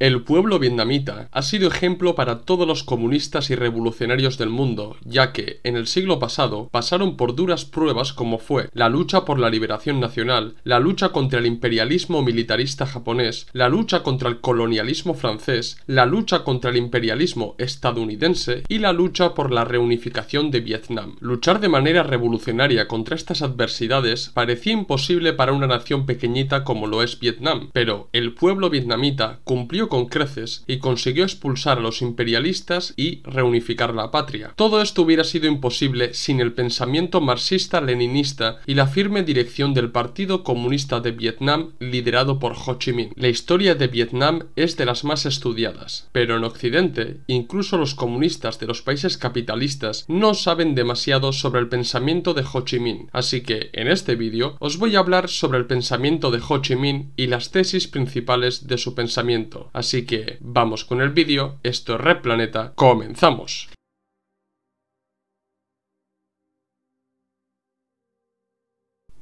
El pueblo vietnamita ha sido ejemplo para todos los comunistas y revolucionarios del mundo, ya que, en el siglo pasado, pasaron por duras pruebas como fue la lucha por la liberación nacional, la lucha contra el imperialismo militarista japonés, la lucha contra el colonialismo francés, la lucha contra el imperialismo estadounidense y la lucha por la reunificación de Vietnam. Luchar de manera revolucionaria contra estas adversidades parecía imposible para una nación pequeñita como lo es Vietnam, pero el pueblo vietnamita cumplió con creces y consiguió expulsar a los imperialistas y reunificar la patria. Todo esto hubiera sido imposible sin el pensamiento marxista-leninista y la firme dirección del Partido Comunista de Vietnam liderado por Ho Chi Minh. La historia de Vietnam es de las más estudiadas, pero en Occidente, incluso los comunistas de los países capitalistas no saben demasiado sobre el pensamiento de Ho Chi Minh, así que en este vídeo os voy a hablar sobre el pensamiento de Ho Chi Minh y las tesis principales de su pensamiento. Así que vamos con el vídeo, esto es Red comenzamos.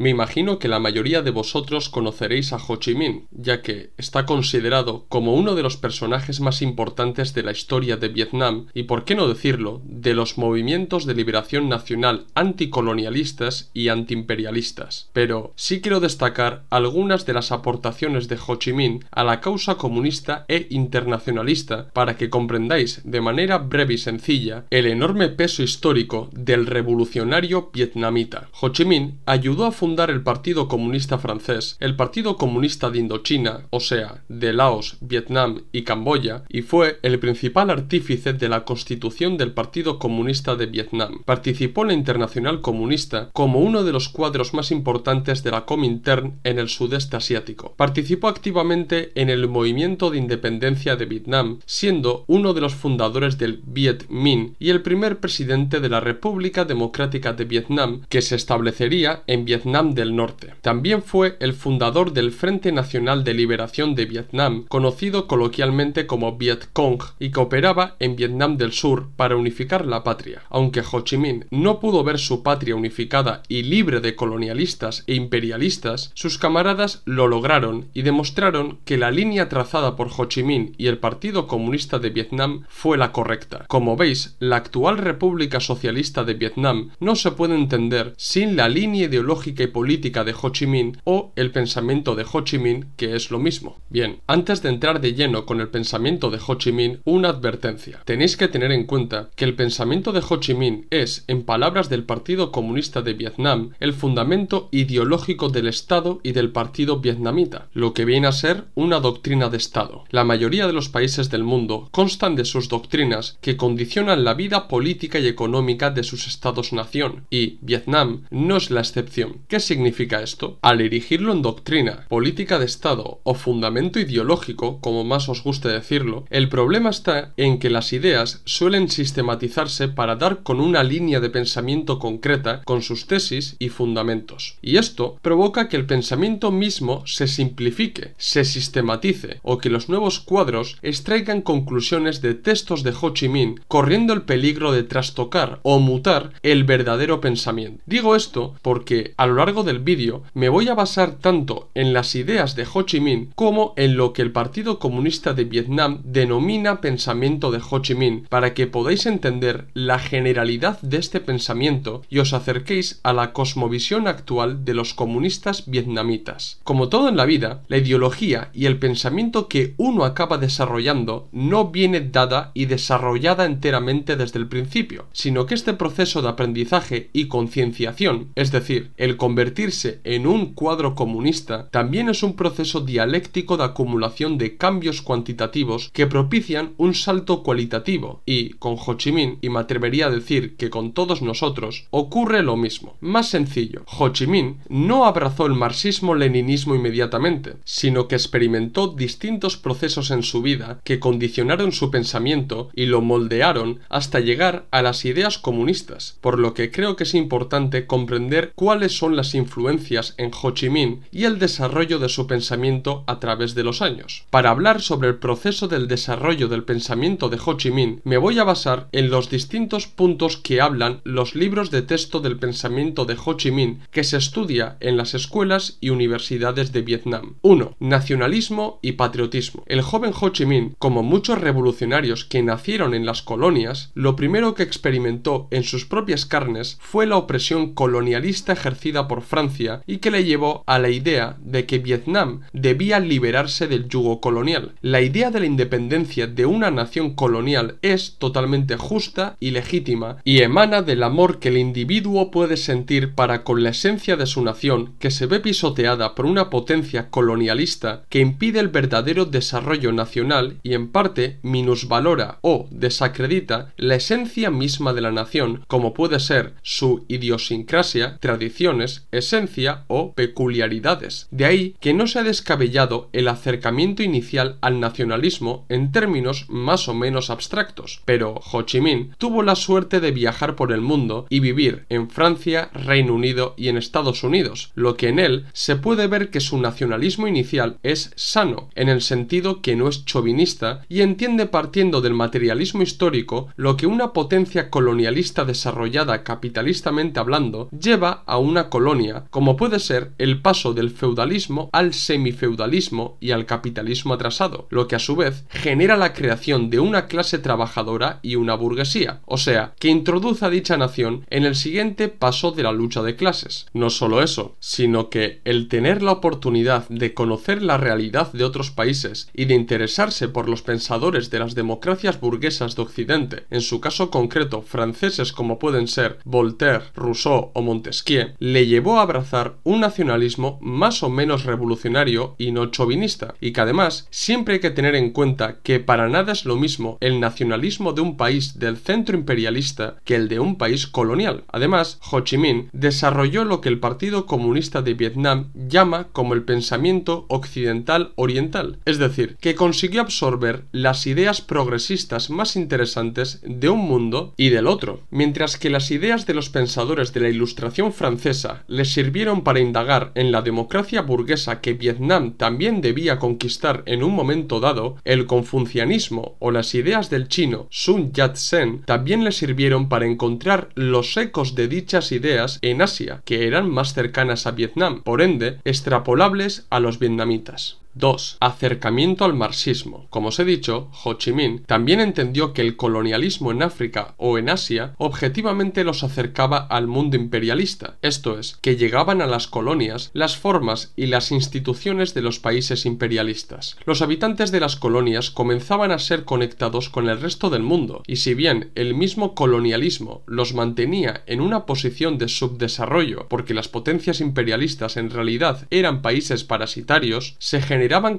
Me imagino que la mayoría de vosotros conoceréis a Ho Chi Minh, ya que está considerado como uno de los personajes más importantes de la historia de Vietnam y, por qué no decirlo, de los movimientos de liberación nacional anticolonialistas y antiimperialistas. Pero sí quiero destacar algunas de las aportaciones de Ho Chi Minh a la causa comunista e internacionalista para que comprendáis de manera breve y sencilla el enorme peso histórico del revolucionario vietnamita. Ho Chi Minh ayudó a el Partido Comunista francés, el Partido Comunista de Indochina, o sea, de Laos, Vietnam y Camboya, y fue el principal artífice de la constitución del Partido Comunista de Vietnam. Participó en la Internacional Comunista como uno de los cuadros más importantes de la Comintern en el sudeste asiático. Participó activamente en el movimiento de independencia de Vietnam, siendo uno de los fundadores del Viet Minh y el primer presidente de la República Democrática de Vietnam, que se establecería en Vietnam del Norte. También fue el fundador del Frente Nacional de Liberación de Vietnam, conocido coloquialmente como Cong y que operaba en Vietnam del Sur para unificar la patria. Aunque Ho Chi Minh no pudo ver su patria unificada y libre de colonialistas e imperialistas, sus camaradas lo lograron y demostraron que la línea trazada por Ho Chi Minh y el Partido Comunista de Vietnam fue la correcta. Como veis, la actual República Socialista de Vietnam no se puede entender sin la línea ideológica y política de Ho Chi Minh o el pensamiento de Ho Chi Minh, que es lo mismo. Bien, antes de entrar de lleno con el pensamiento de Ho Chi Minh, una advertencia. Tenéis que tener en cuenta que el pensamiento de Ho Chi Minh es, en palabras del Partido Comunista de Vietnam, el fundamento ideológico del Estado y del Partido Vietnamita, lo que viene a ser una doctrina de Estado. La mayoría de los países del mundo constan de sus doctrinas que condicionan la vida política y económica de sus estados-nación, y Vietnam no es la excepción significa esto? Al erigirlo en doctrina, política de Estado o fundamento ideológico, como más os guste decirlo, el problema está en que las ideas suelen sistematizarse para dar con una línea de pensamiento concreta con sus tesis y fundamentos. Y esto provoca que el pensamiento mismo se simplifique, se sistematice o que los nuevos cuadros extraigan conclusiones de textos de Ho Chi Minh, corriendo el peligro de trastocar o mutar el verdadero pensamiento. Digo esto porque a lo largo del vídeo me voy a basar tanto en las ideas de Ho Chi Minh como en lo que el Partido Comunista de Vietnam denomina pensamiento de Ho Chi Minh para que podáis entender la generalidad de este pensamiento y os acerquéis a la cosmovisión actual de los comunistas vietnamitas. Como todo en la vida, la ideología y el pensamiento que uno acaba desarrollando no viene dada y desarrollada enteramente desde el principio, sino que este proceso de aprendizaje y concienciación, es decir, el convertirse en un cuadro comunista también es un proceso dialéctico de acumulación de cambios cuantitativos que propician un salto cualitativo y, con Ho Chi Minh, y me atrevería a decir que con todos nosotros, ocurre lo mismo. Más sencillo, Ho Chi Minh no abrazó el marxismo-leninismo inmediatamente, sino que experimentó distintos procesos en su vida que condicionaron su pensamiento y lo moldearon hasta llegar a las ideas comunistas, por lo que creo que es importante comprender cuáles son las influencias en Ho Chi Minh y el desarrollo de su pensamiento a través de los años. Para hablar sobre el proceso del desarrollo del pensamiento de Ho Chi Minh, me voy a basar en los distintos puntos que hablan los libros de texto del pensamiento de Ho Chi Minh que se estudia en las escuelas y universidades de Vietnam. 1. Nacionalismo y patriotismo. El joven Ho Chi Minh, como muchos revolucionarios que nacieron en las colonias, lo primero que experimentó en sus propias carnes fue la opresión colonialista ejercida por Francia y que le llevó a la idea de que Vietnam debía liberarse del yugo colonial. La idea de la independencia de una nación colonial es totalmente justa y legítima y emana del amor que el individuo puede sentir para con la esencia de su nación que se ve pisoteada por una potencia colonialista que impide el verdadero desarrollo nacional y en parte minusvalora o desacredita la esencia misma de la nación como puede ser su idiosincrasia, tradiciones, esencia o peculiaridades. De ahí que no se ha descabellado el acercamiento inicial al nacionalismo en términos más o menos abstractos, pero Ho Chi Minh tuvo la suerte de viajar por el mundo y vivir en Francia, Reino Unido y en Estados Unidos, lo que en él se puede ver que su nacionalismo inicial es sano, en el sentido que no es chauvinista y entiende partiendo del materialismo histórico lo que una potencia colonialista desarrollada capitalistamente hablando lleva a una colonia como puede ser el paso del feudalismo al semifeudalismo y al capitalismo atrasado, lo que a su vez genera la creación de una clase trabajadora y una burguesía, o sea, que introduce dicha nación en el siguiente paso de la lucha de clases. No solo eso, sino que el tener la oportunidad de conocer la realidad de otros países y de interesarse por los pensadores de las democracias burguesas de Occidente, en su caso concreto franceses como pueden ser Voltaire, Rousseau o Montesquieu, le llevó a abrazar un nacionalismo más o menos revolucionario y no chauvinista, y que además siempre hay que tener en cuenta que para nada es lo mismo el nacionalismo de un país del centro imperialista que el de un país colonial. Además, Ho Chi Minh desarrolló lo que el Partido Comunista de Vietnam llama como el pensamiento occidental oriental, es decir, que consiguió absorber las ideas progresistas más interesantes de un mundo y del otro, mientras que las ideas de los pensadores de la Ilustración francesa les sirvieron para indagar en la democracia burguesa que Vietnam también debía conquistar en un momento dado, el confucianismo o las ideas del chino Sun Yat-sen también les sirvieron para encontrar los ecos de dichas ideas en Asia, que eran más cercanas a Vietnam, por ende, extrapolables a los vietnamitas. 2. Acercamiento al marxismo. Como os he dicho, Ho Chi Minh también entendió que el colonialismo en África o en Asia objetivamente los acercaba al mundo imperialista, esto es, que llegaban a las colonias las formas y las instituciones de los países imperialistas. Los habitantes de las colonias comenzaban a ser conectados con el resto del mundo, y si bien el mismo colonialismo los mantenía en una posición de subdesarrollo porque las potencias imperialistas en realidad eran países parasitarios, se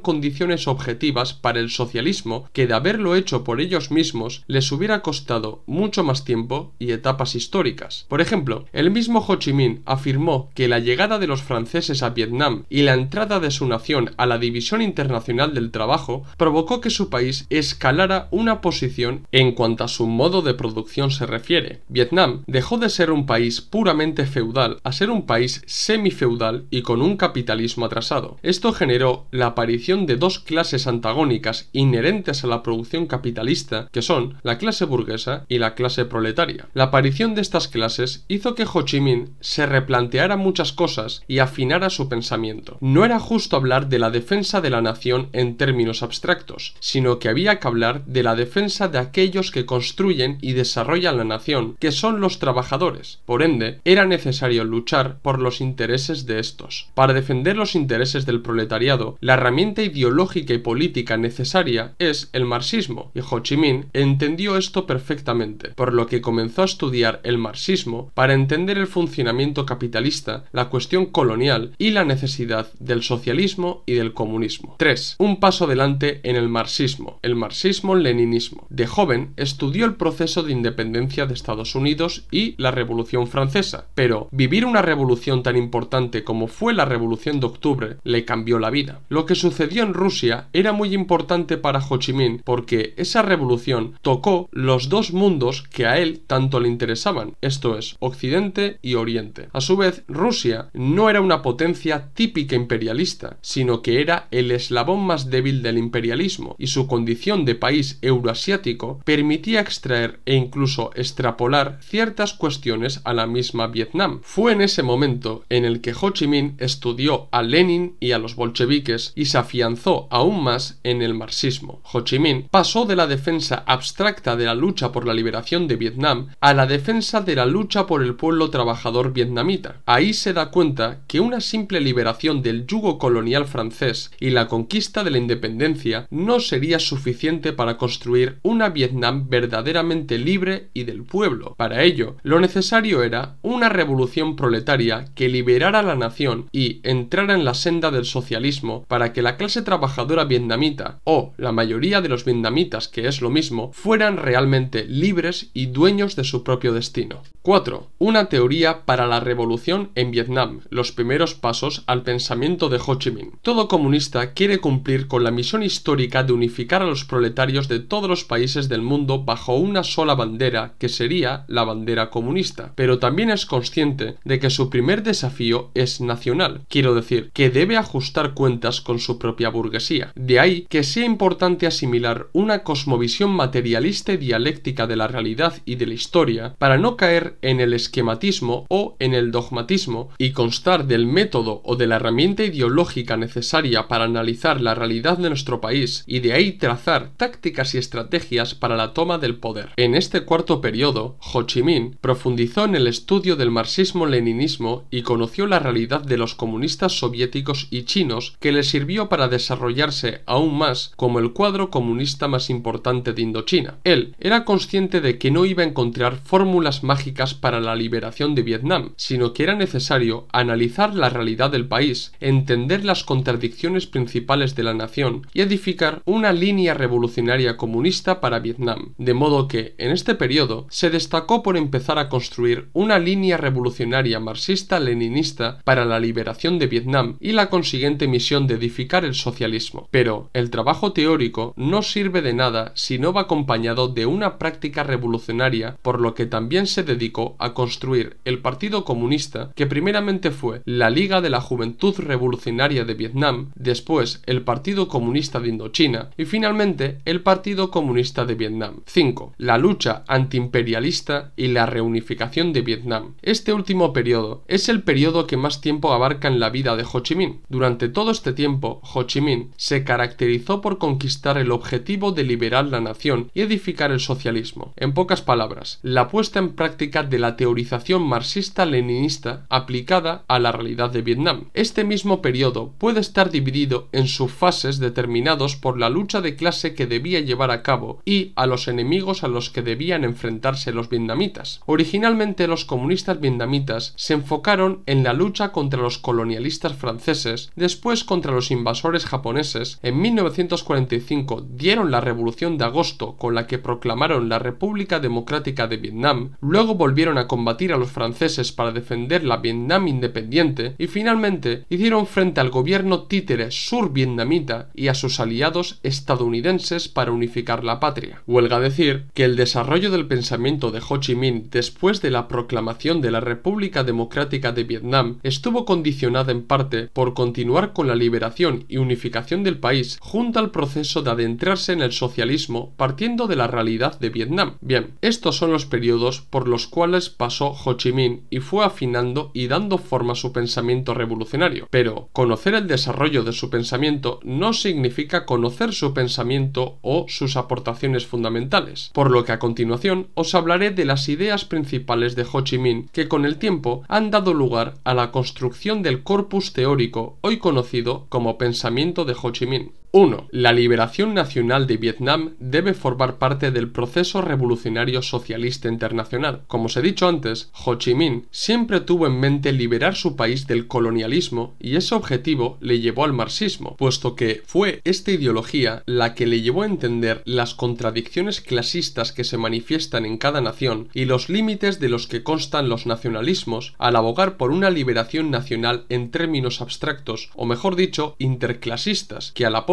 condiciones objetivas para el socialismo que de haberlo hecho por ellos mismos les hubiera costado mucho más tiempo y etapas históricas. Por ejemplo, el mismo Ho Chi Minh afirmó que la llegada de los franceses a Vietnam y la entrada de su nación a la División Internacional del Trabajo provocó que su país escalara una posición en cuanto a su modo de producción se refiere. Vietnam dejó de ser un país puramente feudal a ser un país semi feudal y con un capitalismo atrasado. Esto generó la aparición de dos clases antagónicas inherentes a la producción capitalista, que son la clase burguesa y la clase proletaria. La aparición de estas clases hizo que Ho Chi Minh se replanteara muchas cosas y afinara su pensamiento. No era justo hablar de la defensa de la nación en términos abstractos, sino que había que hablar de la defensa de aquellos que construyen y desarrollan la nación, que son los trabajadores. Por ende, era necesario luchar por los intereses de estos. Para defender los intereses del proletariado, la herramienta ideológica y política necesaria es el marxismo, y Ho Chi Minh entendió esto perfectamente, por lo que comenzó a estudiar el marxismo para entender el funcionamiento capitalista, la cuestión colonial y la necesidad del socialismo y del comunismo. 3. Un paso adelante en el marxismo, el marxismo-leninismo. De joven estudió el proceso de independencia de Estados Unidos y la Revolución Francesa, pero vivir una revolución tan importante como fue la Revolución de Octubre le cambió la vida que sucedió en Rusia era muy importante para Ho Chi Minh porque esa revolución tocó los dos mundos que a él tanto le interesaban, esto es, Occidente y Oriente. A su vez, Rusia no era una potencia típica imperialista, sino que era el eslabón más débil del imperialismo y su condición de país euroasiático permitía extraer e incluso extrapolar ciertas cuestiones a la misma Vietnam. Fue en ese momento en el que Ho Chi Minh estudió a Lenin y a los bolcheviques y se afianzó aún más en el marxismo. Ho Chi Minh pasó de la defensa abstracta de la lucha por la liberación de Vietnam a la defensa de la lucha por el pueblo trabajador vietnamita. Ahí se da cuenta que una simple liberación del yugo colonial francés y la conquista de la independencia no sería suficiente para construir una Vietnam verdaderamente libre y del pueblo. Para ello, lo necesario era una revolución proletaria que liberara a la nación y entrara en la senda del socialismo para que la clase trabajadora vietnamita, o la mayoría de los vietnamitas que es lo mismo, fueran realmente libres y dueños de su propio destino. 4. Una teoría para la revolución en Vietnam, los primeros pasos al pensamiento de Ho Chi Minh. Todo comunista quiere cumplir con la misión histórica de unificar a los proletarios de todos los países del mundo bajo una sola bandera, que sería la bandera comunista, pero también es consciente de que su primer desafío es nacional, quiero decir, que debe ajustar cuentas con su propia burguesía. De ahí que sea importante asimilar una cosmovisión materialista y dialéctica de la realidad y de la historia para no caer en el esquematismo o en el dogmatismo y constar del método o de la herramienta ideológica necesaria para analizar la realidad de nuestro país y de ahí trazar tácticas y estrategias para la toma del poder. En este cuarto periodo, Ho Chi Minh profundizó en el estudio del marxismo-leninismo y conoció la realidad de los comunistas soviéticos y chinos que le sirvió para desarrollarse aún más como el cuadro comunista más importante de Indochina. Él era consciente de que no iba a encontrar fórmulas mágicas para la liberación de Vietnam, sino que era necesario analizar la realidad del país, entender las contradicciones principales de la nación y edificar una línea revolucionaria comunista para Vietnam. De modo que, en este periodo, se destacó por empezar a construir una línea revolucionaria marxista-leninista para la liberación de Vietnam y la consiguiente misión de edificar el socialismo. Pero el trabajo teórico no sirve de nada si no va acompañado de una práctica revolucionaria, por lo que también se dedicó a construir el Partido Comunista, que primeramente fue la Liga de la Juventud Revolucionaria de Vietnam, después el Partido Comunista de Indochina y finalmente el Partido Comunista de Vietnam. 5. La lucha antiimperialista y la reunificación de Vietnam. Este último periodo es el periodo que más tiempo abarca en la vida de Ho Chi Minh. Durante todo este tiempo Ho Chi Minh se caracterizó por conquistar el objetivo de liberar la nación y edificar el socialismo. En pocas palabras, la puesta en práctica de la teorización marxista-leninista aplicada a la realidad de Vietnam. Este mismo periodo puede estar dividido en subfases determinados por la lucha de clase que debía llevar a cabo y a los enemigos a los que debían enfrentarse los vietnamitas. Originalmente los comunistas vietnamitas se enfocaron en la lucha contra los colonialistas franceses, después contra los invasores japoneses, en 1945 dieron la Revolución de Agosto con la que proclamaron la República Democrática de Vietnam, luego volvieron a combatir a los franceses para defender la Vietnam independiente y finalmente hicieron frente al gobierno títere vietnamita y a sus aliados estadounidenses para unificar la patria. Huelga decir que el desarrollo del pensamiento de Ho Chi Minh después de la proclamación de la República Democrática de Vietnam estuvo condicionada en parte por continuar con la liberación y unificación del país junto al proceso de adentrarse en el socialismo partiendo de la realidad de Vietnam. Bien, estos son los periodos por los cuales pasó Ho Chi Minh y fue afinando y dando forma a su pensamiento revolucionario. Pero conocer el desarrollo de su pensamiento no significa conocer su pensamiento o sus aportaciones fundamentales, por lo que a continuación os hablaré de las ideas principales de Ho Chi Minh que con el tiempo han dado lugar a la construcción del corpus teórico hoy conocido como pensamiento de Ho Chi Minh. 1. La liberación nacional de Vietnam debe formar parte del proceso revolucionario socialista internacional. Como se he dicho antes, Ho Chi Minh siempre tuvo en mente liberar su país del colonialismo y ese objetivo le llevó al marxismo, puesto que fue esta ideología la que le llevó a entender las contradicciones clasistas que se manifiestan en cada nación y los límites de los que constan los nacionalismos al abogar por una liberación nacional en términos abstractos, o mejor dicho, interclasistas, que a la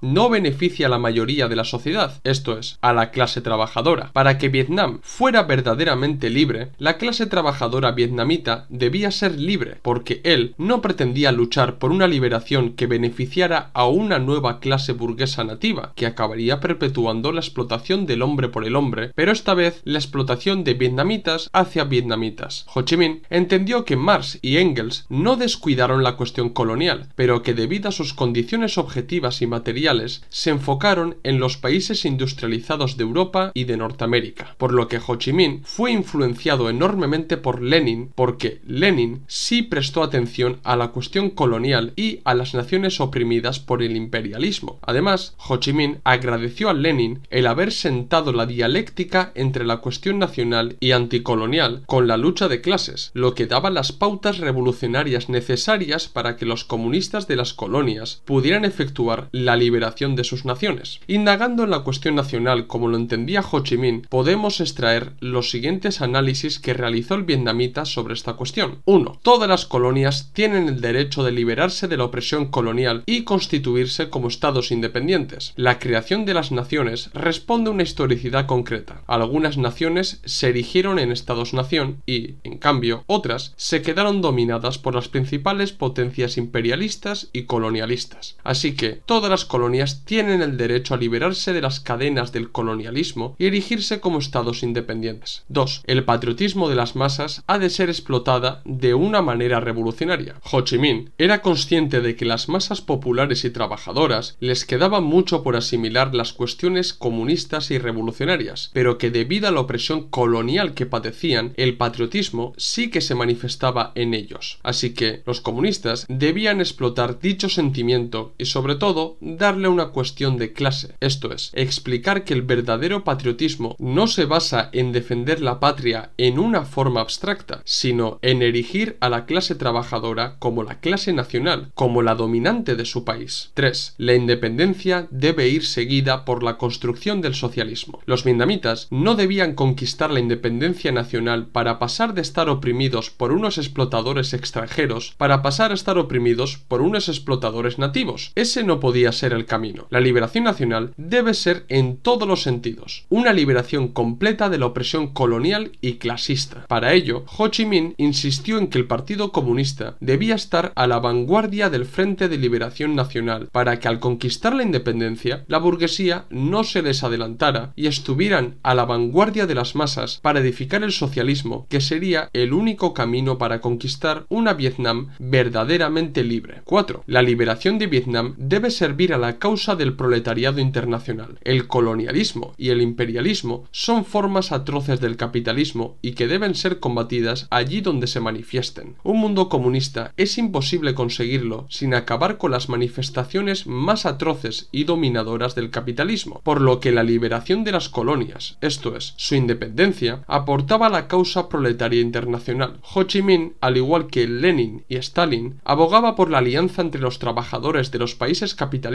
no beneficia a la mayoría de la sociedad, esto es, a la clase trabajadora. Para que Vietnam fuera verdaderamente libre, la clase trabajadora vietnamita debía ser libre, porque él no pretendía luchar por una liberación que beneficiara a una nueva clase burguesa nativa, que acabaría perpetuando la explotación del hombre por el hombre, pero esta vez la explotación de vietnamitas hacia vietnamitas. Ho Chi Minh entendió que Marx y Engels no descuidaron la cuestión colonial, pero que debido a sus condiciones objetivas y materiales se enfocaron en los países industrializados de Europa y de Norteamérica, por lo que Ho Chi Minh fue influenciado enormemente por Lenin, porque Lenin sí prestó atención a la cuestión colonial y a las naciones oprimidas por el imperialismo. Además, Ho Chi Minh agradeció a Lenin el haber sentado la dialéctica entre la cuestión nacional y anticolonial con la lucha de clases, lo que daba las pautas revolucionarias necesarias para que los comunistas de las colonias pudieran efectuar la liberación de sus naciones. Indagando en la cuestión nacional como lo entendía Ho Chi Minh, podemos extraer los siguientes análisis que realizó el vietnamita sobre esta cuestión. 1. Todas las colonias tienen el derecho de liberarse de la opresión colonial y constituirse como estados independientes. La creación de las naciones responde a una historicidad concreta. Algunas naciones se erigieron en estados-nación y, en cambio, otras se quedaron dominadas por las principales potencias imperialistas y colonialistas. Así que todas las colonias tienen el derecho a liberarse de las cadenas del colonialismo y erigirse como estados independientes. 2. El patriotismo de las masas ha de ser explotada de una manera revolucionaria. Ho Chi Minh era consciente de que las masas populares y trabajadoras les quedaba mucho por asimilar las cuestiones comunistas y revolucionarias, pero que debido a la opresión colonial que padecían, el patriotismo sí que se manifestaba en ellos. Así que los comunistas debían explotar dicho sentimiento y sobre todo darle una cuestión de clase, esto es, explicar que el verdadero patriotismo no se basa en defender la patria en una forma abstracta, sino en erigir a la clase trabajadora como la clase nacional, como la dominante de su país. 3. La independencia debe ir seguida por la construcción del socialismo. Los vietnamitas no debían conquistar la independencia nacional para pasar de estar oprimidos por unos explotadores extranjeros para pasar a estar oprimidos por unos explotadores nativos. Ese no podía ser el camino. La liberación nacional debe ser en todos los sentidos, una liberación completa de la opresión colonial y clasista. Para ello, Ho Chi Minh insistió en que el Partido Comunista debía estar a la vanguardia del Frente de Liberación Nacional para que al conquistar la independencia, la burguesía no se les adelantara y estuvieran a la vanguardia de las masas para edificar el socialismo, que sería el único camino para conquistar una Vietnam verdaderamente libre. 4. La liberación de Vietnam debe servir a la causa del proletariado internacional. El colonialismo y el imperialismo son formas atroces del capitalismo y que deben ser combatidas allí donde se manifiesten. Un mundo comunista es imposible conseguirlo sin acabar con las manifestaciones más atroces y dominadoras del capitalismo, por lo que la liberación de las colonias, esto es, su independencia, aportaba a la causa proletaria internacional. Ho Chi Minh, al igual que Lenin y Stalin, abogaba por la alianza entre los trabajadores de los países capitalistas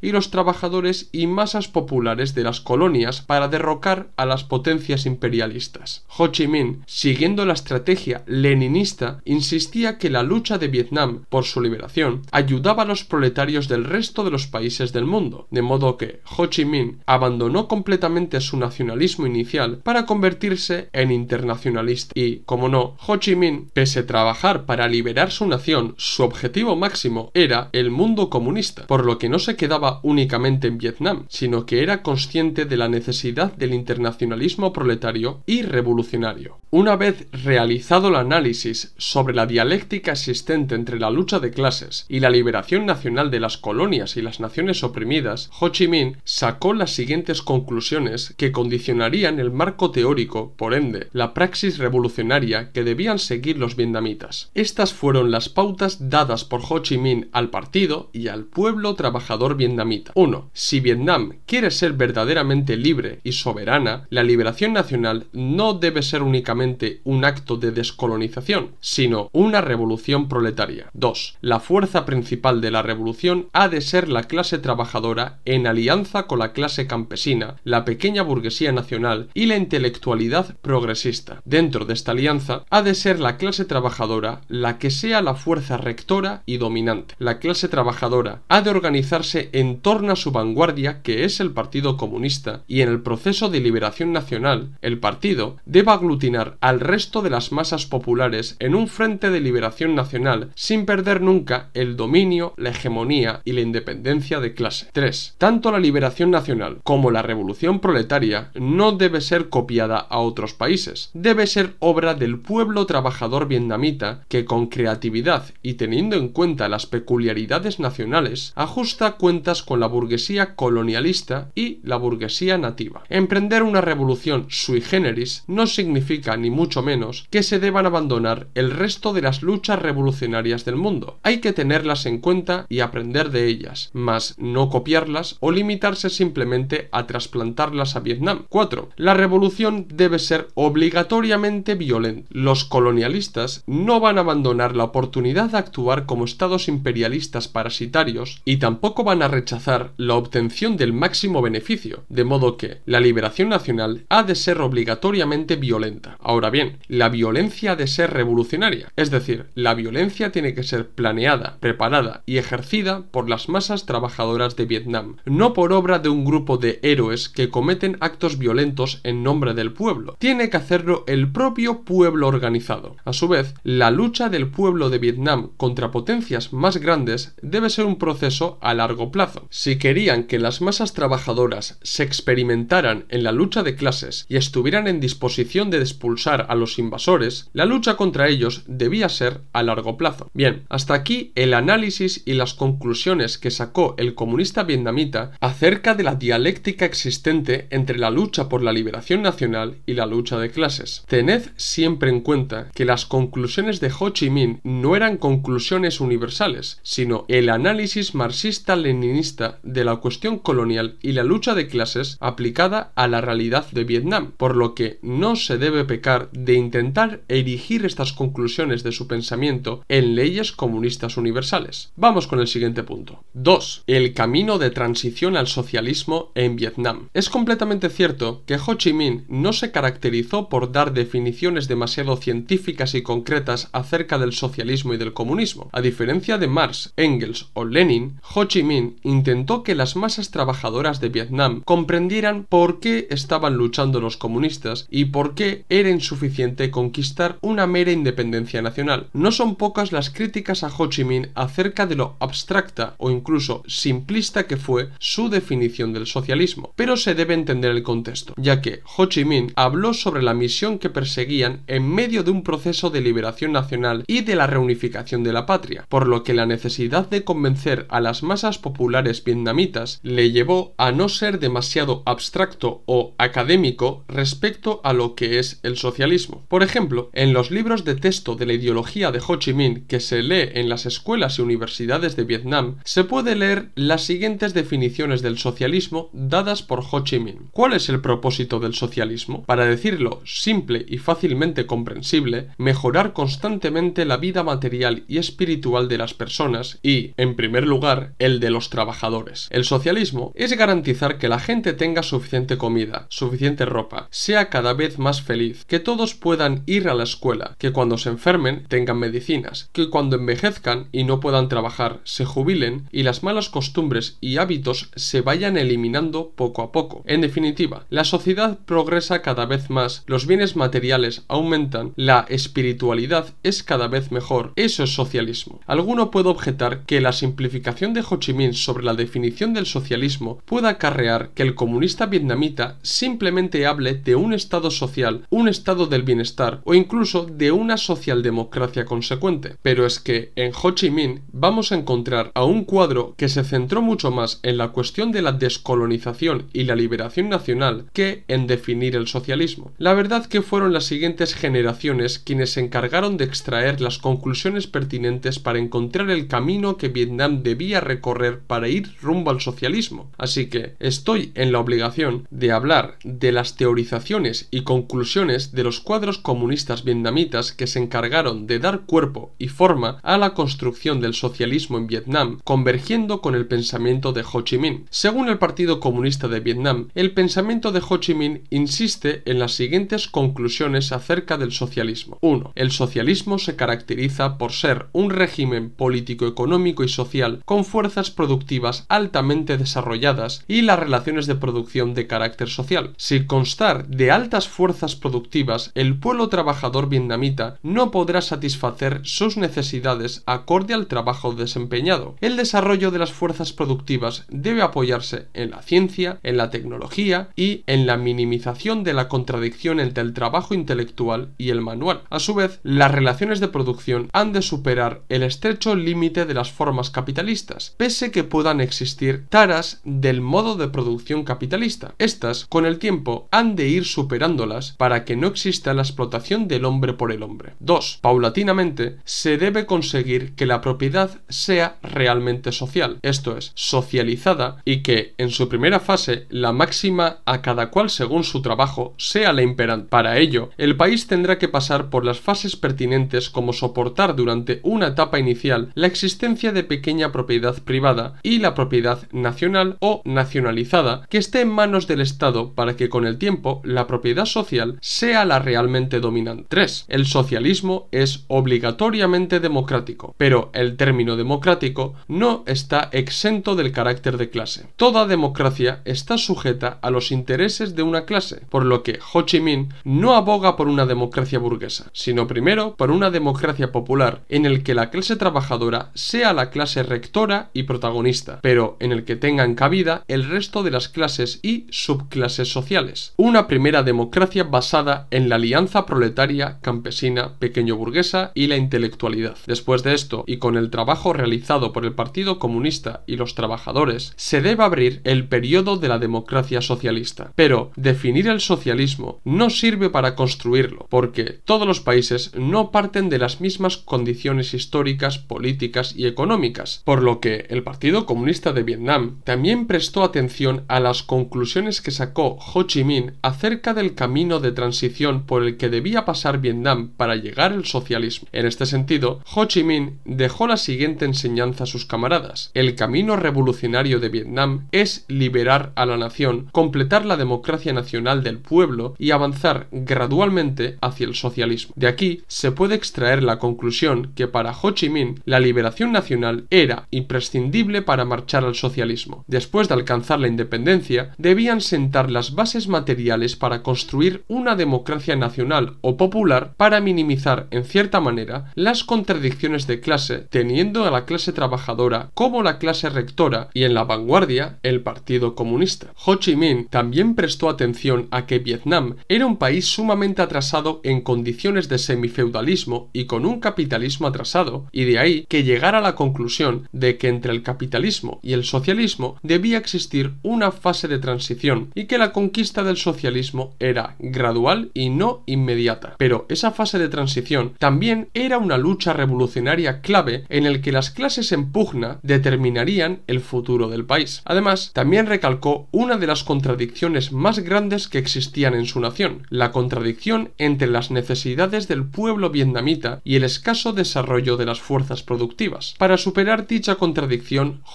y los trabajadores y masas populares de las colonias para derrocar a las potencias imperialistas. Ho Chi Minh, siguiendo la estrategia leninista, insistía que la lucha de Vietnam por su liberación ayudaba a los proletarios del resto de los países del mundo, de modo que Ho Chi Minh abandonó completamente su nacionalismo inicial para convertirse en internacionalista y, como no, Ho Chi Minh, pese a trabajar para liberar su nación, su objetivo máximo era el mundo comunista, por lo que no se quedaba únicamente en Vietnam, sino que era consciente de la necesidad del internacionalismo proletario y revolucionario. Una vez realizado el análisis sobre la dialéctica existente entre la lucha de clases y la liberación nacional de las colonias y las naciones oprimidas, Ho Chi Minh sacó las siguientes conclusiones que condicionarían el marco teórico, por ende, la praxis revolucionaria que debían seguir los vietnamitas. Estas fueron las pautas dadas por Ho Chi Minh al partido y al pueblo trabajador vietnamita. 1. Si Vietnam quiere ser verdaderamente libre y soberana, la liberación nacional no debe ser únicamente un acto de descolonización, sino una revolución proletaria. 2. La fuerza principal de la revolución ha de ser la clase trabajadora en alianza con la clase campesina, la pequeña burguesía nacional y la intelectualidad progresista. Dentro de esta alianza ha de ser la clase trabajadora la que sea la fuerza rectora y dominante. La clase trabajadora ha de organizar en torno a su vanguardia que es el Partido Comunista y en el proceso de liberación nacional el partido debe aglutinar al resto de las masas populares en un frente de liberación nacional sin perder nunca el dominio, la hegemonía y la independencia de clase. 3. Tanto la liberación nacional como la revolución proletaria no debe ser copiada a otros países, debe ser obra del pueblo trabajador vietnamita que con creatividad y teniendo en cuenta las peculiaridades nacionales ajusta cuentas con la burguesía colonialista y la burguesía nativa. Emprender una revolución sui generis no significa ni mucho menos que se deban abandonar el resto de las luchas revolucionarias del mundo. Hay que tenerlas en cuenta y aprender de ellas, más no copiarlas o limitarse simplemente a trasplantarlas a Vietnam. 4. La revolución debe ser obligatoriamente violenta. Los colonialistas no van a abandonar la oportunidad de actuar como estados imperialistas parasitarios y tampoco van a rechazar la obtención del máximo beneficio, de modo que la liberación nacional ha de ser obligatoriamente violenta. Ahora bien, la violencia ha de ser revolucionaria, es decir, la violencia tiene que ser planeada, preparada y ejercida por las masas trabajadoras de Vietnam, no por obra de un grupo de héroes que cometen actos violentos en nombre del pueblo. Tiene que hacerlo el propio pueblo organizado. A su vez, la lucha del pueblo de Vietnam contra potencias más grandes debe ser un proceso a largo plazo. Si querían que las masas trabajadoras se experimentaran en la lucha de clases y estuvieran en disposición de expulsar a los invasores, la lucha contra ellos debía ser a largo plazo. Bien, hasta aquí el análisis y las conclusiones que sacó el comunista vietnamita acerca de la dialéctica existente entre la lucha por la liberación nacional y la lucha de clases. Tened siempre en cuenta que las conclusiones de Ho Chi Minh no eran conclusiones universales, sino el análisis marxista leninista de la cuestión colonial y la lucha de clases aplicada a la realidad de Vietnam, por lo que no se debe pecar de intentar erigir estas conclusiones de su pensamiento en leyes comunistas universales. Vamos con el siguiente punto. 2. El camino de transición al socialismo en Vietnam. Es completamente cierto que Ho Chi Minh no se caracterizó por dar definiciones demasiado científicas y concretas acerca del socialismo y del comunismo. A diferencia de Marx, Engels o Lenin, Ho Chi Chi Minh intentó que las masas trabajadoras de Vietnam comprendieran por qué estaban luchando los comunistas y por qué era insuficiente conquistar una mera independencia nacional. No son pocas las críticas a Ho Chi Minh acerca de lo abstracta o incluso simplista que fue su definición del socialismo, pero se debe entender el contexto, ya que Ho Chi Minh habló sobre la misión que perseguían en medio de un proceso de liberación nacional y de la reunificación de la patria, por lo que la necesidad de convencer a las masas populares vietnamitas le llevó a no ser demasiado abstracto o académico respecto a lo que es el socialismo. Por ejemplo, en los libros de texto de la ideología de Ho Chi Minh que se lee en las escuelas y universidades de Vietnam, se puede leer las siguientes definiciones del socialismo dadas por Ho Chi Minh. ¿Cuál es el propósito del socialismo? Para decirlo simple y fácilmente comprensible, mejorar constantemente la vida material y espiritual de las personas y, en primer lugar, el de los trabajadores. El socialismo es garantizar que la gente tenga suficiente comida, suficiente ropa, sea cada vez más feliz, que todos puedan ir a la escuela, que cuando se enfermen tengan medicinas, que cuando envejezcan y no puedan trabajar se jubilen y las malas costumbres y hábitos se vayan eliminando poco a poco. En definitiva, la sociedad progresa cada vez más, los bienes materiales aumentan, la espiritualidad es cada vez mejor. Eso es socialismo. Alguno puede objetar que la simplificación de sobre la definición del socialismo puede acarrear que el comunista vietnamita simplemente hable de un Estado social, un Estado del bienestar o incluso de una socialdemocracia consecuente. Pero es que en Ho Chi Minh vamos a encontrar a un cuadro que se centró mucho más en la cuestión de la descolonización y la liberación nacional que en definir el socialismo. La verdad que fueron las siguientes generaciones quienes se encargaron de extraer las conclusiones pertinentes para encontrar el camino que Vietnam debía recorrer para ir rumbo al socialismo. Así que estoy en la obligación de hablar de las teorizaciones y conclusiones de los cuadros comunistas vietnamitas que se encargaron de dar cuerpo y forma a la construcción del socialismo en Vietnam, convergiendo con el pensamiento de Ho Chi Minh. Según el Partido Comunista de Vietnam, el pensamiento de Ho Chi Minh insiste en las siguientes conclusiones acerca del socialismo. 1. El socialismo se caracteriza por ser un régimen político, económico y social con fuerza productivas altamente desarrolladas y las relaciones de producción de carácter social. Sin constar de altas fuerzas productivas, el pueblo trabajador vietnamita no podrá satisfacer sus necesidades acorde al trabajo desempeñado. El desarrollo de las fuerzas productivas debe apoyarse en la ciencia, en la tecnología y en la minimización de la contradicción entre el trabajo intelectual y el manual. A su vez, las relaciones de producción han de superar el estrecho límite de las formas capitalistas que puedan existir taras del modo de producción capitalista. Estas, con el tiempo, han de ir superándolas para que no exista la explotación del hombre por el hombre. 2. Paulatinamente, se debe conseguir que la propiedad sea realmente social, esto es, socializada, y que, en su primera fase, la máxima a cada cual según su trabajo sea la imperante. Para ello, el país tendrá que pasar por las fases pertinentes como soportar durante una etapa inicial la existencia de pequeña propiedad privada y la propiedad nacional o nacionalizada que esté en manos del Estado para que con el tiempo la propiedad social sea la realmente dominante. 3. El socialismo es obligatoriamente democrático, pero el término democrático no está exento del carácter de clase. Toda democracia está sujeta a los intereses de una clase, por lo que Ho Chi Minh no aboga por una democracia burguesa, sino primero por una democracia popular en el que la clase trabajadora sea la clase rectora y protagonista, pero en el que tengan cabida el resto de las clases y subclases sociales. Una primera democracia basada en la alianza proletaria, campesina, pequeño burguesa y la intelectualidad. Después de esto, y con el trabajo realizado por el Partido Comunista y los trabajadores, se debe abrir el periodo de la democracia socialista. Pero definir el socialismo no sirve para construirlo, porque todos los países no parten de las mismas condiciones históricas, políticas y económicas, por lo que el el Partido Comunista de Vietnam también prestó atención a las conclusiones que sacó Ho Chi Minh acerca del camino de transición por el que debía pasar Vietnam para llegar al socialismo. En este sentido, Ho Chi Minh dejó la siguiente enseñanza a sus camaradas. El camino revolucionario de Vietnam es liberar a la nación, completar la democracia nacional del pueblo y avanzar gradualmente hacia el socialismo. De aquí se puede extraer la conclusión que para Ho Chi Minh la liberación nacional era imprescindible para marchar al socialismo. Después de alcanzar la independencia, debían sentar las bases materiales para construir una democracia nacional o popular para minimizar, en cierta manera, las contradicciones de clase, teniendo a la clase trabajadora como la clase rectora y en la vanguardia el Partido Comunista. Ho Chi Minh también prestó atención a que Vietnam era un país sumamente atrasado en condiciones de semifeudalismo y con un capitalismo atrasado, y de ahí que llegara a la conclusión de que entre el capitalismo y el socialismo debía existir una fase de transición y que la conquista del socialismo era gradual y no inmediata. Pero esa fase de transición también era una lucha revolucionaria clave en el que las clases en pugna determinarían el futuro del país. Además, también recalcó una de las contradicciones más grandes que existían en su nación, la contradicción entre las necesidades del pueblo vietnamita y el escaso desarrollo de las fuerzas productivas. Para superar dicha contradicción,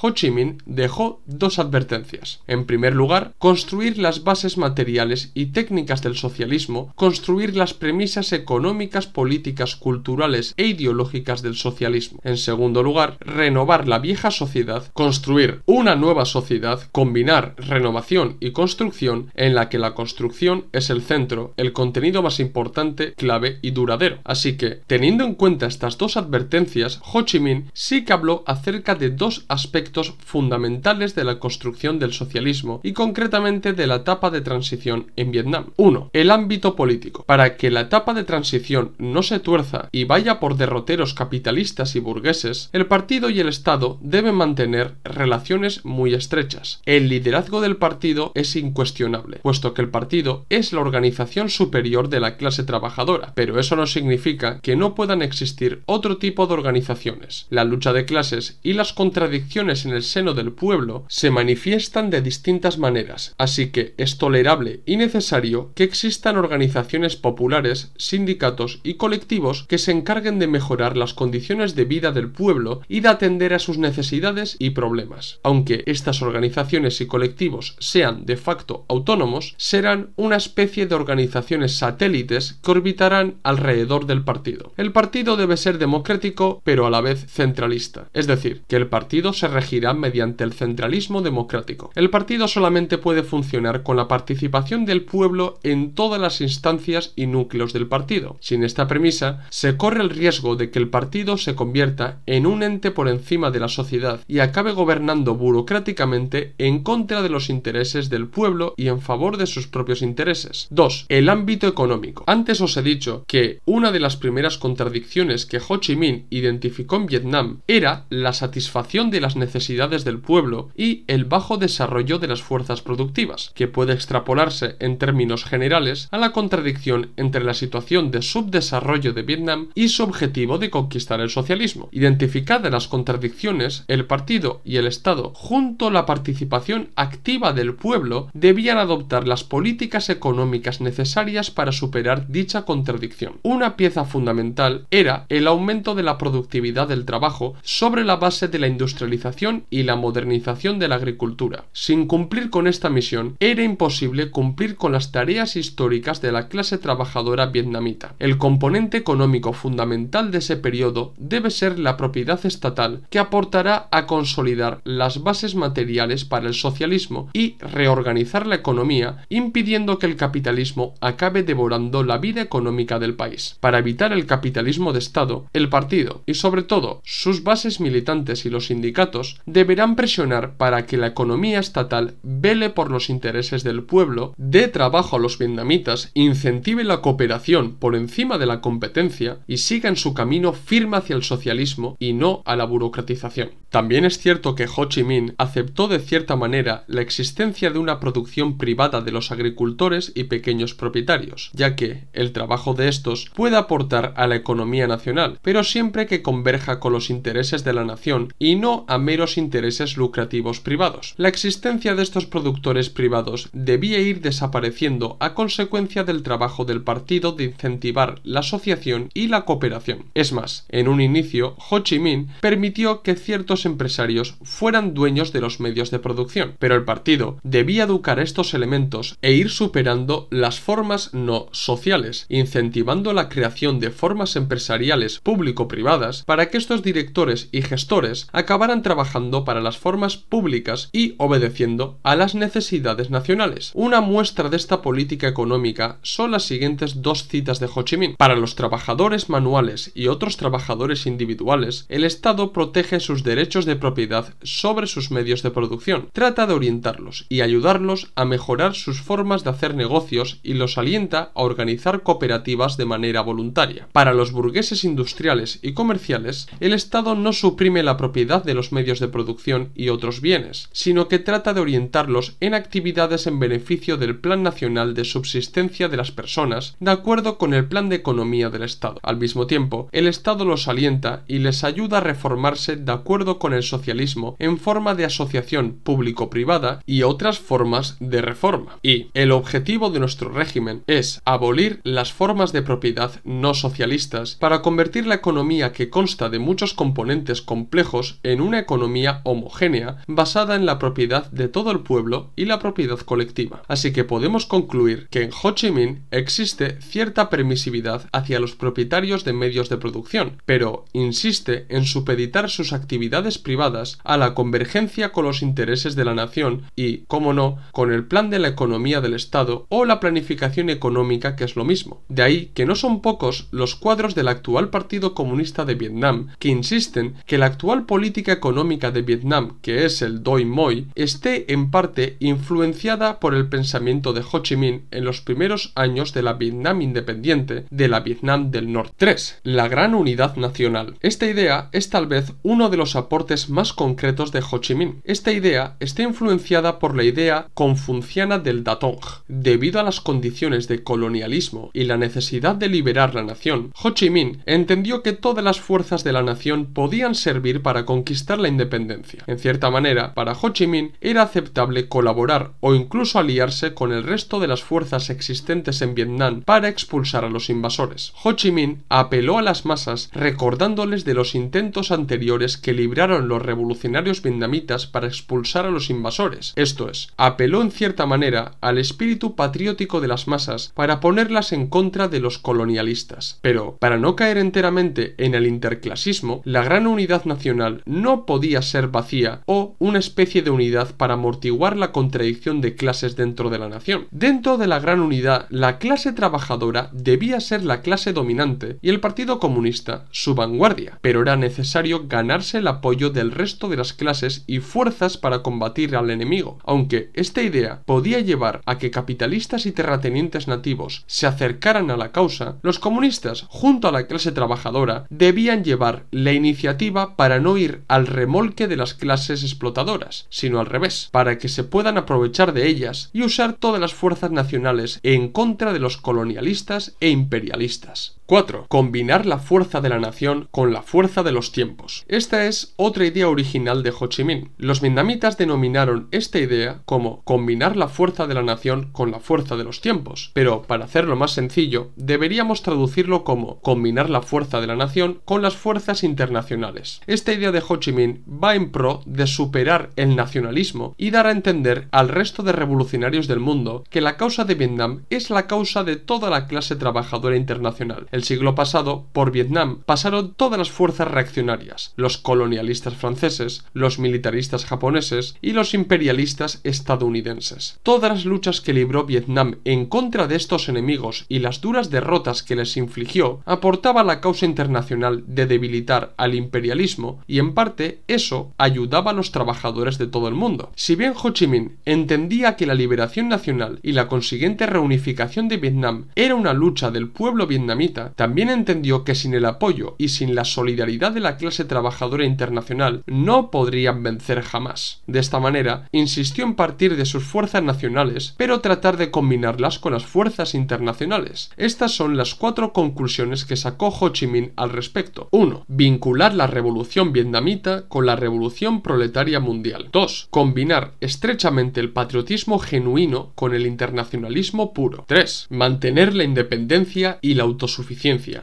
Ho Chi Minh dejó dos advertencias. En primer lugar, construir las bases materiales y técnicas del socialismo, construir las premisas económicas, políticas, culturales e ideológicas del socialismo. En segundo lugar, renovar la vieja sociedad, construir una nueva sociedad, combinar renovación y construcción en la que la construcción es el centro, el contenido más importante, clave y duradero. Así que, teniendo en cuenta estas dos advertencias, Ho Chi Minh sí que habló acerca de dos aspectos fundamentales de la construcción del socialismo y concretamente de la etapa de transición en Vietnam. 1. El ámbito político. Para que la etapa de transición no se tuerza y vaya por derroteros capitalistas y burgueses, el partido y el Estado deben mantener relaciones muy estrechas. El liderazgo del partido es incuestionable, puesto que el partido es la organización superior de la clase trabajadora, pero eso no significa que no puedan existir otro tipo de organizaciones. La lucha de clases y las contradicciones en el seno del pueblo se manifiestan de distintas maneras, así que es tolerable y necesario que existan organizaciones populares, sindicatos y colectivos que se encarguen de mejorar las condiciones de vida del pueblo y de atender a sus necesidades y problemas. Aunque estas organizaciones y colectivos sean de facto autónomos, serán una especie de organizaciones satélites que orbitarán alrededor del partido. El partido debe ser democrático pero a la vez centralista, es decir, que el partido se regirá mediante el centralismo democrático. El partido solamente puede funcionar con la participación del pueblo en todas las instancias y núcleos del partido. Sin esta premisa, se corre el riesgo de que el partido se convierta en un ente por encima de la sociedad y acabe gobernando burocráticamente en contra de los intereses del pueblo y en favor de sus propios intereses. 2. El ámbito económico. Antes os he dicho que una de las primeras contradicciones que Ho Chi Minh identificó en Vietnam era la satisfacción de las necesidades del pueblo y el bajo desarrollo de las fuerzas productivas, que puede extrapolarse en términos generales a la contradicción entre la situación de subdesarrollo de Vietnam y su objetivo de conquistar el socialismo. Identificadas las contradicciones, el partido y el Estado, junto a la participación activa del pueblo, debían adoptar las políticas económicas necesarias para superar dicha contradicción. Una pieza fundamental era el aumento de la productividad del trabajo sobre la base de la industria industrialización y la modernización de la agricultura. Sin cumplir con esta misión, era imposible cumplir con las tareas históricas de la clase trabajadora vietnamita. El componente económico fundamental de ese periodo debe ser la propiedad estatal, que aportará a consolidar las bases materiales para el socialismo y reorganizar la economía, impidiendo que el capitalismo acabe devorando la vida económica del país. Para evitar el capitalismo de Estado, el partido y sobre todo sus bases militantes y los sindicatos deberán presionar para que la economía estatal vele por los intereses del pueblo, dé trabajo a los vietnamitas, incentive la cooperación por encima de la competencia y siga en su camino firme hacia el socialismo y no a la burocratización. También es cierto que Ho Chi Minh aceptó de cierta manera la existencia de una producción privada de los agricultores y pequeños propietarios, ya que el trabajo de estos puede aportar a la economía nacional, pero siempre que converja con los intereses de la nación y no a meros intereses lucrativos privados. La existencia de estos productores privados debía ir desapareciendo a consecuencia del trabajo del partido de incentivar la asociación y la cooperación. Es más, en un inicio, Ho Chi Minh permitió que ciertos empresarios fueran dueños de los medios de producción, pero el partido debía educar estos elementos e ir superando las formas no sociales, incentivando la creación de formas empresariales público-privadas para que estos directores y gestores acabarán trabajando para las formas públicas y obedeciendo a las necesidades nacionales. Una muestra de esta política económica son las siguientes dos citas de Ho Chi Minh. Para los trabajadores manuales y otros trabajadores individuales, el Estado protege sus derechos de propiedad sobre sus medios de producción, trata de orientarlos y ayudarlos a mejorar sus formas de hacer negocios y los alienta a organizar cooperativas de manera voluntaria. Para los burgueses industriales y comerciales, el Estado no suprime la propiedad de los medios de producción y otros bienes, sino que trata de orientarlos en actividades en beneficio del Plan Nacional de Subsistencia de las Personas, de acuerdo con el Plan de Economía del Estado. Al mismo tiempo, el Estado los alienta y les ayuda a reformarse de acuerdo con el socialismo en forma de asociación público-privada y otras formas de reforma. Y el objetivo de nuestro régimen es abolir las formas de propiedad no socialistas para convertir la economía que consta de muchos componentes complejos en una economía homogénea basada en la propiedad de todo el pueblo y la propiedad colectiva. Así que podemos concluir que en Ho Chi Minh existe cierta permisividad hacia los propietarios de medios de producción, pero insiste en supeditar sus actividades privadas a la convergencia con los intereses de la nación y, como no, con el plan de la economía del Estado o la planificación económica que es lo mismo. De ahí que no son pocos los cuadros del actual Partido Comunista de Vietnam que insisten que la actual política económica de Vietnam, que es el Doi Moi, esté en parte influenciada por el pensamiento de Ho Chi Minh en los primeros años de la Vietnam independiente de la Vietnam del Norte. 3. La gran unidad nacional. Esta idea es tal vez uno de los aportes más concretos de Ho Chi Minh. Esta idea está influenciada por la idea confuciana del Datong. Debido a las condiciones de colonialismo y la necesidad de liberar la nación, Ho Chi Minh entendió que todas las fuerzas de la nación podían servir para conquistar la independencia. En cierta manera, para Ho Chi Minh era aceptable colaborar o incluso aliarse con el resto de las fuerzas existentes en Vietnam para expulsar a los invasores. Ho Chi Minh apeló a las masas recordándoles de los intentos anteriores que libraron los revolucionarios vietnamitas para expulsar a los invasores. Esto es, apeló en cierta manera al espíritu patriótico de las masas para ponerlas en contra de los colonialistas. Pero, para no caer enteramente en el interclasismo, la gran unidad nacional no no podía ser vacía o una especie de unidad para amortiguar la contradicción de clases dentro de la nación. Dentro de la gran unidad, la clase trabajadora debía ser la clase dominante y el Partido Comunista su vanguardia, pero era necesario ganarse el apoyo del resto de las clases y fuerzas para combatir al enemigo, aunque esta idea podía llevar a que capitalistas y terratenientes nativos se acercaran a la causa, los comunistas, junto a la clase trabajadora, debían llevar la iniciativa para no ir a al remolque de las clases explotadoras, sino al revés, para que se puedan aprovechar de ellas y usar todas las fuerzas nacionales en contra de los colonialistas e imperialistas. 4. Combinar la fuerza de la nación con la fuerza de los tiempos. Esta es otra idea original de Ho Chi Minh. Los vietnamitas denominaron esta idea como combinar la fuerza de la nación con la fuerza de los tiempos, pero para hacerlo más sencillo, deberíamos traducirlo como combinar la fuerza de la nación con las fuerzas internacionales. Esta idea de Ho Chi Minh va en pro de superar el nacionalismo y dar a entender al resto de revolucionarios del mundo que la causa de Vietnam es la causa de toda la clase trabajadora internacional el siglo pasado por Vietnam pasaron todas las fuerzas reaccionarias, los colonialistas franceses, los militaristas japoneses y los imperialistas estadounidenses. Todas las luchas que libró Vietnam en contra de estos enemigos y las duras derrotas que les infligió aportaba la causa internacional de debilitar al imperialismo y en parte eso ayudaba a los trabajadores de todo el mundo. Si bien Ho Chi Minh entendía que la liberación nacional y la consiguiente reunificación de Vietnam era una lucha del pueblo vietnamita, también entendió que sin el apoyo y sin la solidaridad de la clase trabajadora internacional no podrían vencer jamás. De esta manera, insistió en partir de sus fuerzas nacionales, pero tratar de combinarlas con las fuerzas internacionales. Estas son las cuatro conclusiones que sacó Ho Chi Minh al respecto. 1. Vincular la revolución vietnamita con la revolución proletaria mundial. 2. Combinar estrechamente el patriotismo genuino con el internacionalismo puro. 3. Mantener la independencia y la autosuficiencia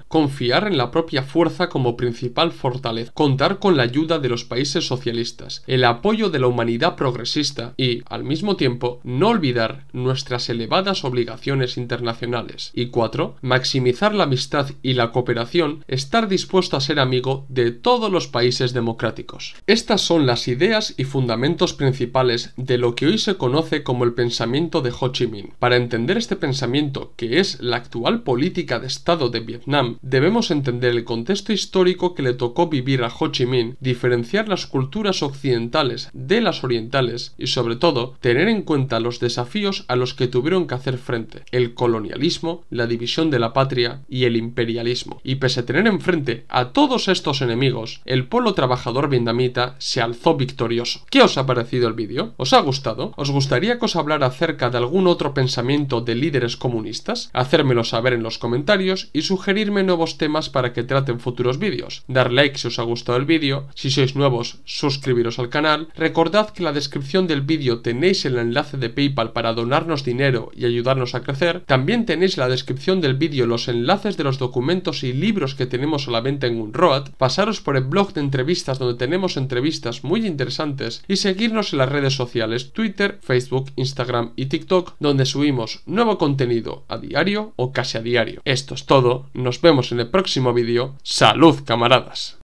confiar en la propia fuerza como principal fortaleza, contar con la ayuda de los países socialistas, el apoyo de la humanidad progresista y, al mismo tiempo, no olvidar nuestras elevadas obligaciones internacionales. Y 4. Maximizar la amistad y la cooperación, estar dispuesto a ser amigo de todos los países democráticos. Estas son las ideas y fundamentos principales de lo que hoy se conoce como el pensamiento de Ho Chi Minh. Para entender este pensamiento, que es la actual política de Estado de Vietnam, debemos entender el contexto histórico que le tocó vivir a Ho Chi Minh, diferenciar las culturas occidentales de las orientales y sobre todo tener en cuenta los desafíos a los que tuvieron que hacer frente, el colonialismo, la división de la patria y el imperialismo. Y pese a tener enfrente a todos estos enemigos, el pueblo trabajador vietnamita se alzó victorioso. ¿Qué os ha parecido el vídeo? ¿Os ha gustado? ¿Os gustaría que os hablara acerca de algún otro pensamiento de líderes comunistas? Hacérmelo saber en los comentarios y sugerirme nuevos temas para que traten futuros vídeos, dar like si os ha gustado el vídeo, si sois nuevos, suscribiros al canal, recordad que en la descripción del vídeo tenéis el enlace de PayPal para donarnos dinero y ayudarnos a crecer, también tenéis en la descripción del vídeo los enlaces de los documentos y libros que tenemos solamente en un Unroad, pasaros por el blog de entrevistas donde tenemos entrevistas muy interesantes y seguirnos en las redes sociales Twitter, Facebook, Instagram y TikTok donde subimos nuevo contenido a diario o casi a diario. Esto es todo nos vemos en el próximo vídeo. ¡Salud, camaradas!